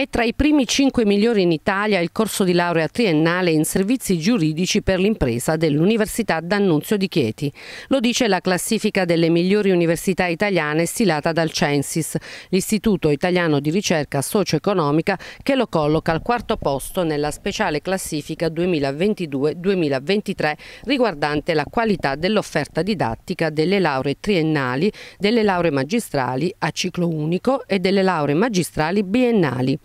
È tra i primi 5 migliori in Italia il corso di laurea triennale in servizi giuridici per l'impresa dell'Università D'Annunzio di Chieti. Lo dice la classifica delle migliori università italiane stilata dal Censis, l'istituto italiano di ricerca socio-economica che lo colloca al quarto posto nella speciale classifica 2022-2023 riguardante la qualità dell'offerta didattica delle lauree triennali, delle lauree magistrali a ciclo unico e delle lauree magistrali biennali.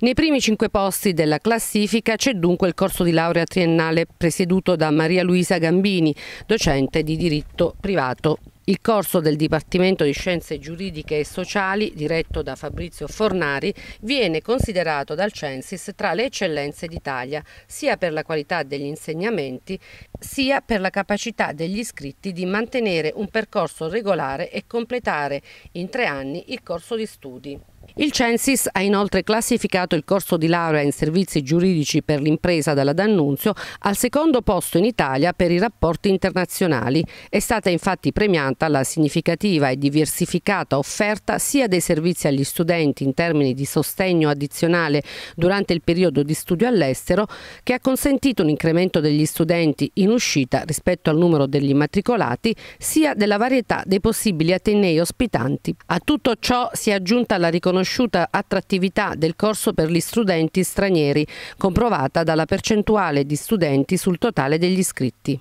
Nei primi cinque posti della classifica c'è dunque il corso di laurea triennale presieduto da Maria Luisa Gambini, docente di diritto privato. Il corso del Dipartimento di Scienze Giuridiche e Sociali, diretto da Fabrizio Fornari, viene considerato dal Censis tra le eccellenze d'Italia, sia per la qualità degli insegnamenti, sia per la capacità degli iscritti di mantenere un percorso regolare e completare in tre anni il corso di studi. Il Censis ha inoltre classificato il corso di laurea in servizi giuridici per l'impresa dalla D'Annunzio al secondo posto in Italia per i rapporti internazionali. È stata infatti premiata la significativa e diversificata offerta sia dei servizi agli studenti in termini di sostegno addizionale durante il periodo di studio all'estero, che ha consentito un incremento degli studenti in uscita rispetto al numero degli immatricolati, sia della varietà dei possibili atenei ospitanti. A tutto ciò si è aggiunta la riconoscenza riconosciuta attrattività del corso per gli studenti stranieri, comprovata dalla percentuale di studenti sul totale degli iscritti.